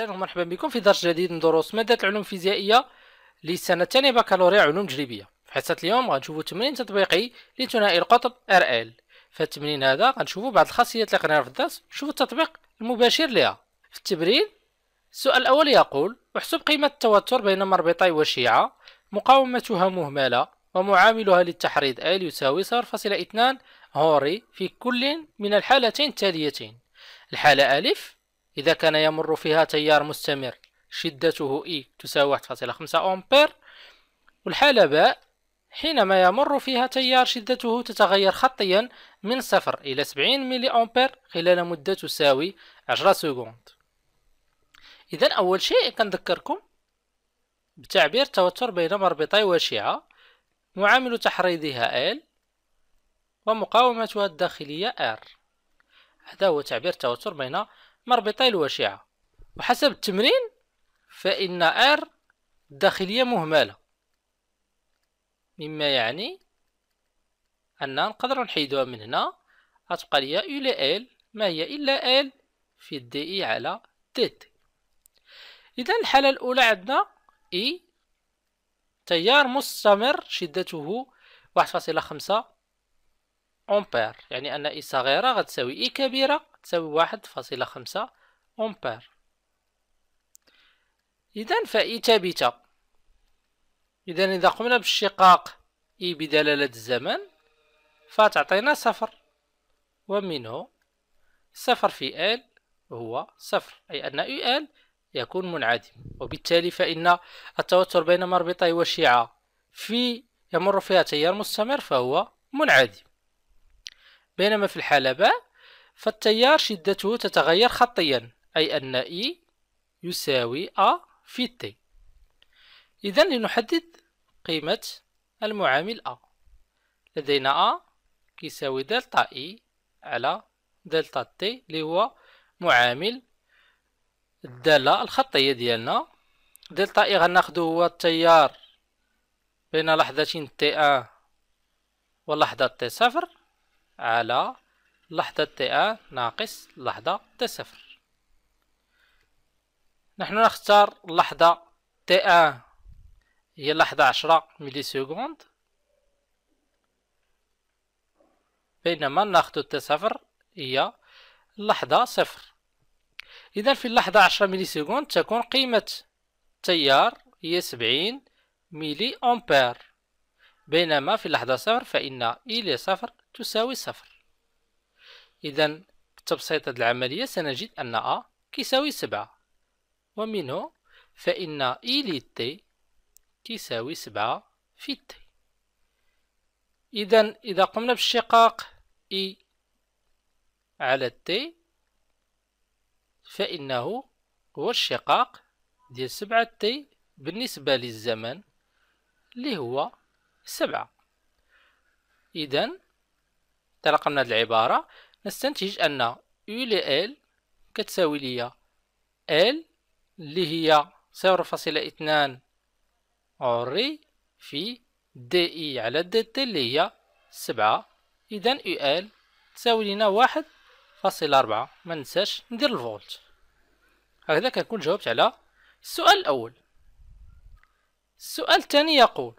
اهلا ومرحبا بكم في درس جديد من دروس ماده العلوم الفيزيائيه للسنه الثانيه بكالوريا علوم تجريبيه في حصه اليوم غنشوفوا تمرين تطبيقي لثنائي القطب ار ال فالتمرين هذا غنشوفوا بعض الخاصيات اللي قريناها في الدرس شوفوا التطبيق المباشر لها في التمرين السؤال الاول يقول احسب قيمه التوتر بين مربطي وشيعه مقاومتها مهمله ومعاملها للتحريض ال يساوي 0.2 هوري في كل من الحالتين التاليتين الحاله ا إذا كان يمر فيها تيار مستمر شدته إي تساوي 1.5 أمبير والحالة باء حينما يمر فيها تيار شدته تتغير خطيا من صفر إلى 70 ملي أمبير خلال مدة تساوي 10 سكوند إذا أول شيء كنذكركم بتعبير توتر بين مربطي واشعة معامل تحريضها L ومقاومتها الداخلية R هذا هو تعبير توتر بين مربطي الواشعة وحسب التمرين فإن R الداخلية مهملة مما يعني أننا نقدر نحيدوها من هنا غتبقى لي U ل L ما هي إلا L في دي إي e على دي إذا الحالة الأولى عندنا إي e. تيار مستمر شدته واحد فاصلة خمسة أمبير يعني أن إي e صغيرة غتساوي إي كبيرة تساوي واحد فاصلة خمسة أمبير إذا فإي ثابتة إذا إذا قمنا بالشقاق إي e بدلالة الزمن فتعطينا صفر ومنه صفر في ال هو صفر أي أن إي e ال يكون منعدم وبالتالي فإن التوتر بين مربطي وشعة في يمر فيها تيار مستمر فهو منعدم بينما في الحالة ب فالتيار شدته تتغير خطيا أي أن إي يساوي أ في تي إذا لنحدد قيمة المعامل أ لدينا أ يساوي دلتا إي على دلتا تي اللي هو معامل الدالة الخطية ديالنا دلتا إي غناخدو هو التيار بين لحظة تي أن ولحظة تي صفر على لحظة تا ناقص لحظة تا صفر نحن نختار لحظة تا هي لحظة عشرة ملي سكوند بينما ناخد تا صفر هي لحظة صفر إذا في اللحظة عشرة ملي سكوند تكون قيمة التيار هي سبعين ميلي أمبير بينما في اللحظة صفر فإن إلي صفر تساوي صفر إذا بتبسيط هذه العملية سنجد أن أ كيساوي سبعة ومنه فإن إي e لتي كيساوي سبعة في تي إذا إذا قمنا بالشقاق إي e على تي فإنه هو الشقاق ديال سبعة تي بالنسبة للزمن اللي هو سبعة إذا تلقمنا العبارة نستنتج أن U ل L كتساوي ليا L اللي هي صفر فاصلة اثنان عري في دي اي e على دي تي اللي هي سبعة إذا U ال تساوي لينا واحد فاصلة أربعة ما ننساش ندير الفولت هكذا كنكون جاوبت على السؤال الأول السؤال الثاني يقول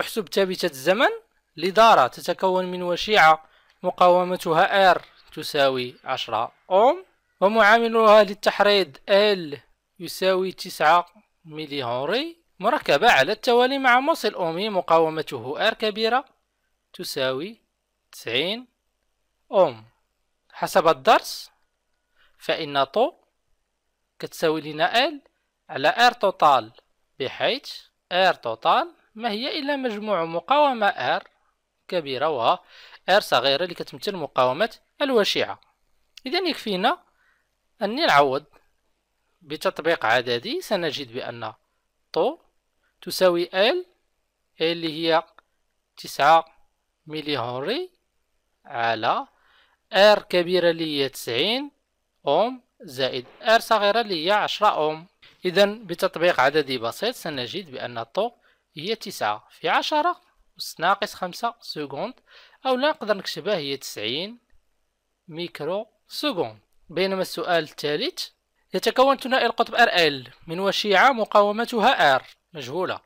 احسب ثابتة الزمن لدارة تتكون من وشيعة مقاومتها R تساوي 10 أوم ومعاملها للتحريض L يساوي 9 ميلي هنري مركبة على التوالي مع موصل أومي مقاومته R كبيرة تساوي 90 أوم حسب الدرس فإن طو كتساوي لنا L على R توتال بحيث R توتال ما هي إلا مجموع مقاومة R كبيرة و غير صغيرة اللي كتمثل المقاومات الواشعة إذا يكفينا أني نعوض بتطبيق عددي سنجد بأن طو تساوي ال اللي هي تسعة ميلي هنري على ار كبيرة اللي هي تسعين اوم زائد ار صغيرة اللي هي عشرة اوم إذا بتطبيق عددي بسيط سنجد بأن طو هي تسعة في عشرة أس ناقص خمسة سكوند أو لا نقدر نكتبها هي تسعين ميكرو سكوند بينما السؤال الثالث يتكون ثنائي القطب ار ال من وشيعة مقاومتها ار مجهولة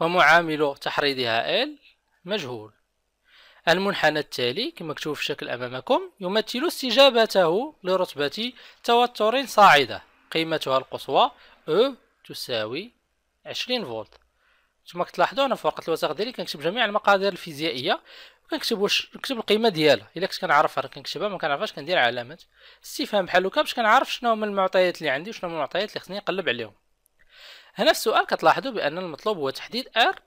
ومعامل تحريضها ال مجهول المنحنى التالي كما مكتوب في الشكل أمامكم يمثل استجابته لرتبة توتر صاعدة قيمتها القصوى أو تساوي 20 فولت كتلاحظوا انا في ورقة الوثائق ديالي كنكتب جميع المقادير الفيزيائية كنكتب واش نكتب القيمه ديالها الا كنت كنعرف راه كنكتبها ما كنعرفهاش كندير علامات استفهام بحال هكا باش كنعرف شنو هما المعطيات اللي عندي وشنو هما المعطيات اللي خصني نقلب عليهم هنا في السؤال كتلاحظوا بان المطلوب هو تحديد ار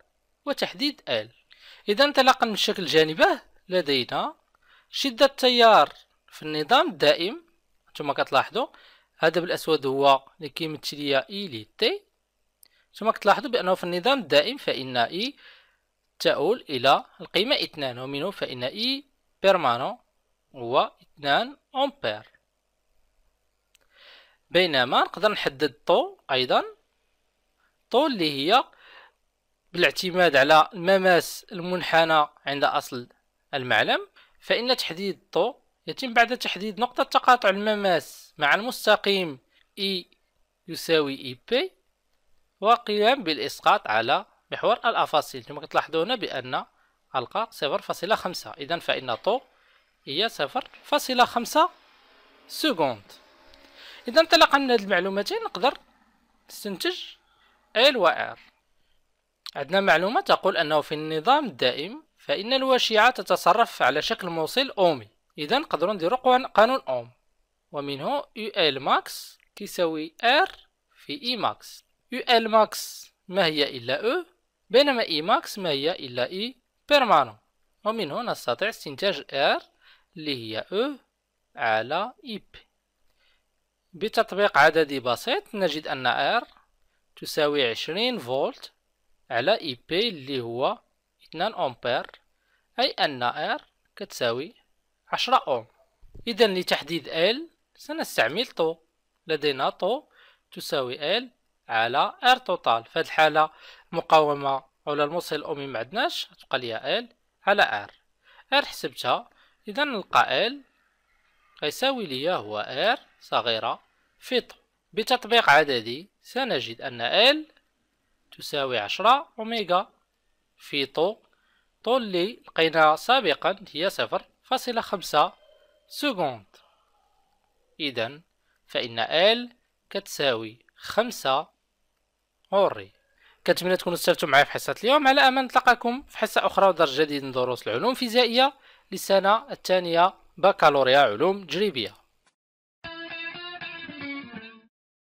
وتحديد ال اذا انطلاقا من شكل جانبه لدينا شده التيار في النظام الدائم ثم كتلاحظوا هذا بالاسود هو اللي كيمثل ليا اي e لي تي ثم كتلاحظوا بانه في النظام الدائم فان اي e تؤول إلى القيمة 2 ومنه فإن إي بيرمانون هو 2 أمبير بينما نقدر نحدد طو أيضا طو اللي هي بالاعتماد على المماس المنحنى عند أصل المعلم فإن تحديد طو يتم بعد تحديد نقطة تقاطع المماس مع المستقيم E يساوي إي بي وقيام بالإسقاط على محور الأفاصيل كما تلاحظون بأن ألقى صفر فاصلة خمسة إذا فإن طو هي صفر فاصلة خمسة سكوند إذا انطلاقا من هاد المعلومتين نقدر نستنتج ال و ار عندنا معلومة تقول أنه في النظام الدائم فإن الواشعة تتصرف على شكل موصل أومي إذا نقدروا نديروا قانون أوم ومنه يو ال ماكس كيساوي ار في اي ماكس يو ال ماكس ما هي إلا او e؟ بينما إي ماكس ما هي إلا إي بيرمانون ومن هنا نستطيع استنتاج R اللي هي أو على إي بي بتطبيق عددي بسيط نجد أن R تساوي عشرين فولت على إي بي اللي هو 2 أمبير أي أن R كتساوي عشرة أوم إذا لتحديد L سنستعمل طو لدينا طو تساوي L على R توتال في الحالة مقاومة أولا الموصل الأمي ما عندناش تبقى ليا ال على ار ار حسبتها إذا نلقى ال غيساوي ليا هو ار صغيرة في طو بتطبيق عددي سنجد أن ال تساوي عشرة أوميغا في طو طو اللي لقيناها سابقا هي صفر فاصلة خمسة سكوند إذا فإن ال كتساوي خمسة أوري كنتمنى تكونوا استفدتوا معايا في حصه اليوم على امل نتلاقاكم في حصه اخرى ودرس جديد من دروس العلوم الفيزيائيه للسنه الثانيه بكالوريا علوم تجريبيه